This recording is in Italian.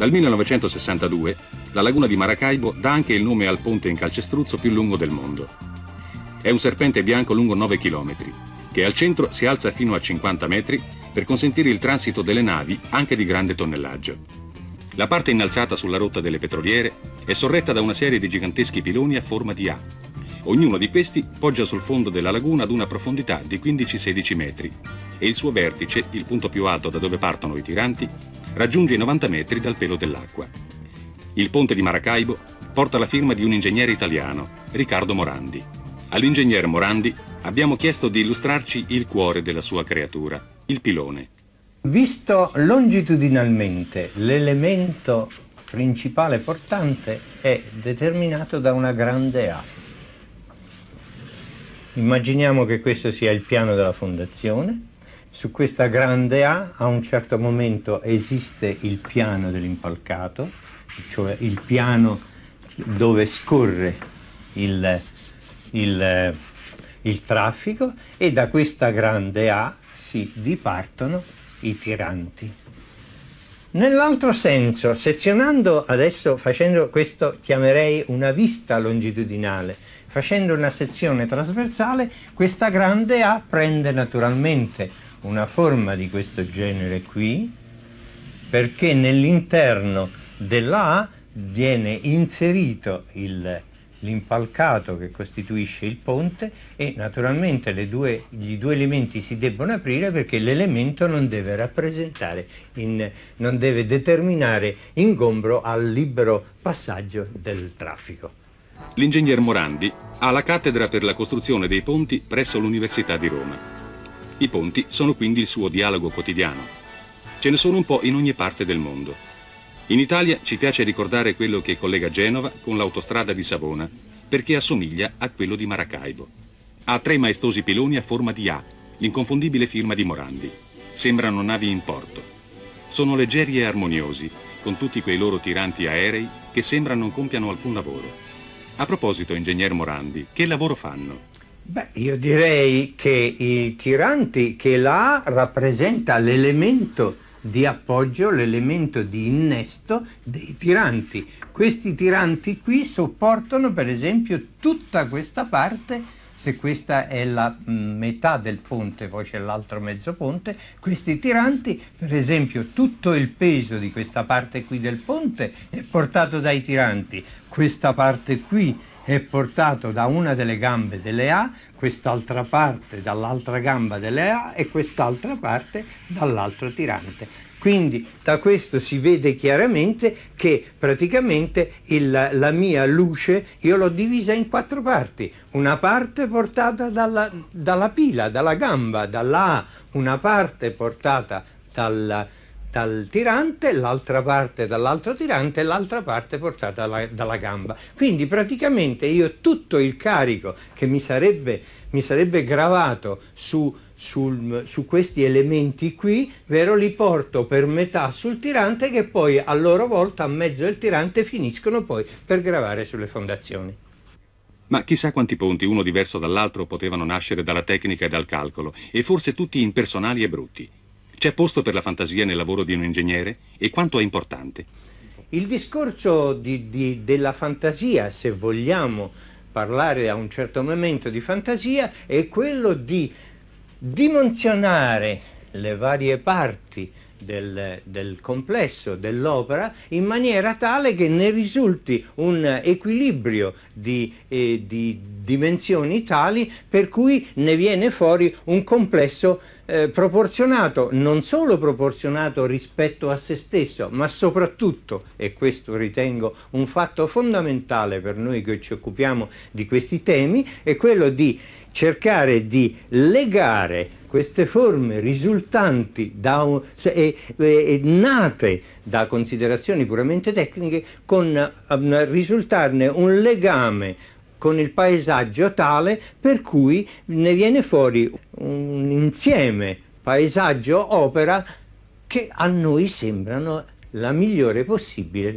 Dal 1962 la laguna di Maracaibo dà anche il nome al ponte in calcestruzzo più lungo del mondo. È un serpente bianco lungo 9 km, che al centro si alza fino a 50 metri per consentire il transito delle navi anche di grande tonnellaggio. La parte innalzata sulla rotta delle petroliere è sorretta da una serie di giganteschi piloni a forma di A. Ognuno di questi poggia sul fondo della laguna ad una profondità di 15-16 metri e il suo vertice, il punto più alto da dove partono i tiranti, raggiunge i 90 metri dal pelo dell'acqua. Il ponte di Maracaibo porta la firma di un ingegnere italiano, Riccardo Morandi. All'ingegnere Morandi abbiamo chiesto di illustrarci il cuore della sua creatura, il pilone. Visto longitudinalmente, l'elemento principale portante è determinato da una grande A. Immaginiamo che questo sia il piano della fondazione su questa grande A a un certo momento esiste il piano dell'impalcato, cioè il piano dove scorre il, il, il traffico e da questa grande A si dipartono i tiranti. Nell'altro senso, sezionando adesso, facendo questo chiamerei una vista longitudinale, facendo una sezione trasversale, questa grande A prende naturalmente una forma di questo genere qui, perché nell'interno della viene inserito il, l'impalcato che costituisce il ponte e naturalmente due, gli due elementi si debbono aprire perché l'elemento non deve rappresentare, in, non deve determinare ingombro al libero passaggio del traffico. L'ingegner Morandi ha la cattedra per la costruzione dei ponti presso l'Università di Roma. I ponti sono quindi il suo dialogo quotidiano. Ce ne sono un po' in ogni parte del mondo. In Italia ci piace ricordare quello che collega Genova con l'autostrada di Savona, perché assomiglia a quello di Maracaibo. Ha tre maestosi piloni a forma di A, l'inconfondibile firma di Morandi. Sembrano navi in porto. Sono leggeri e armoniosi, con tutti quei loro tiranti aerei che sembra non compiano alcun lavoro. A proposito, ingegner Morandi, che lavoro fanno? Beh, io direi che i tiranti, che la rappresenta l'elemento di appoggio, l'elemento di innesto dei tiranti. Questi tiranti qui sopportano per esempio tutta questa parte se questa è la mm, metà del ponte, poi c'è l'altro mezzo ponte, questi tiranti, per esempio, tutto il peso di questa parte qui del ponte è portato dai tiranti, questa parte qui è portato da una delle gambe delle A, quest'altra parte dall'altra gamba delle A e quest'altra parte dall'altro tirante. Quindi da questo si vede chiaramente che praticamente il, la mia luce io l'ho divisa in quattro parti. Una parte portata dalla, dalla pila, dalla gamba, dalla A, una parte portata dal, dal tirante, l'altra parte dall'altro tirante e l'altra parte portata dalla, dalla, gamba. Quindi praticamente io tutto il carico che mi sarebbe, mi sarebbe gravato su, sul, su questi elementi qui, vero, li porto per metà sul tirante che poi a loro volta a mezzo del tirante finiscono poi per gravare sulle fondazioni. Ma chissà quanti ponti, uno diverso dall'altro, potevano nascere dalla tecnica e dal calcolo, e forse tutti impersonali e brutti. C'è posto per la fantasia nel lavoro di un ingegnere? E quanto è importante? Il discorso di, di, della fantasia, se vogliamo parlare a un certo momento di fantasia, è quello di dimensionare le varie parti del, del, complesso dell'opera in maniera tale che ne risulti un equilibrio di, eh, di dimensioni tali per cui ne viene fuori un complesso eh, proporzionato, non solo proporzionato rispetto a se stesso, ma soprattutto, e questo ritengo un fatto fondamentale per noi che ci occupiamo di questi temi, è quello di cercare di legare queste forme risultanti da, e, e, nate da considerazioni puramente tecniche con um, risultarne un legame con il paesaggio tale per cui ne viene fuori un insieme paesaggio-opera che a noi sembrano la migliore possibile.